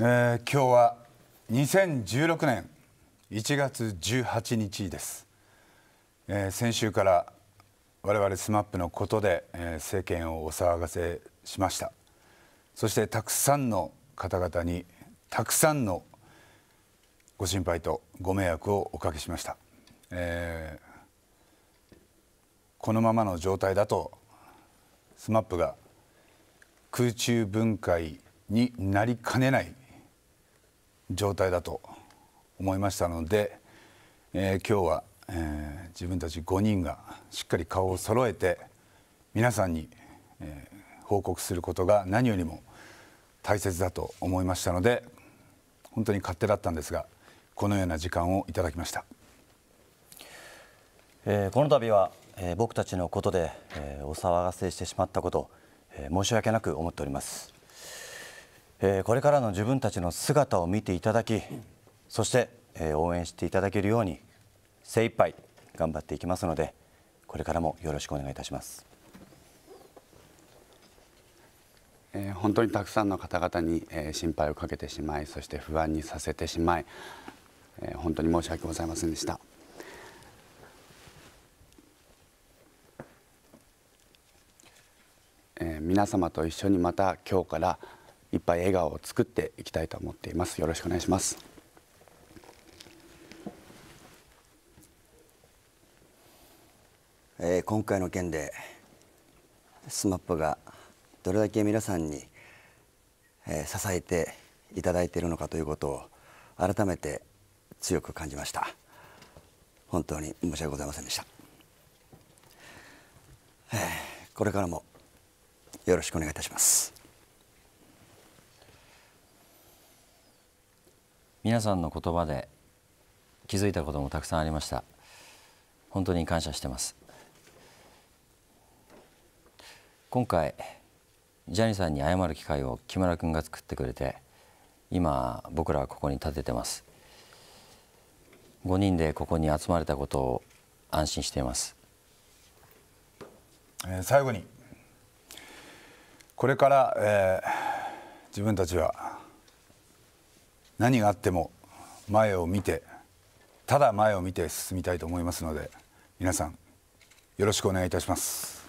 えー、今日は2016年1月18日です、えー、先週から我々 SMAP のことで、えー、政権をお騒がせしましたそしてたくさんの方々にたくさんのご心配とご迷惑をおかけしました、えー、このままの状態だと SMAP が空中分解になりかねない状態だと思いましたので、えー、今日は、えー、自分たち5人がしっかり顔を揃えて皆さんに、えー、報告することが何よりも大切だと思いましたので本当に勝手だったんですがこのような時間をいただきました、えー、この度は、え僕たちのことで、えお騒がせしてしまったこと、え申し訳なく思っております。えこれからの自分たちの姿を見ていただき、そして、え応援していただけるように精一杯頑張っていきますので、これからもよろしくお願いいたします。え本当にたくさんの方々に、え心配をかけてしまい、そして不安にさせてしまい、え本当に申し訳ございませんでした。え皆様と一緒にまた今日からいっぱい笑顔を作っていきたいと思っていますよろしくお願いしますえー、今回の件でスマップがどれだけ皆さんに、えー、支えていただいているのかということを改めて強く感じました本当に申し訳ございませんでした、えー、これからもよろしくお願いいたします皆さんの言葉で気づいたこともたくさんありました本当に感謝してます今回ジャニーさんに謝る機会を木村君が作ってくれて今僕らはここに立ててます5人でここに集まれたことを安心しています、え最後にこれから、えー、自分たちは何があっても前を見てただ前を見て進みたいと思いますので皆さんよろしくお願いいたします。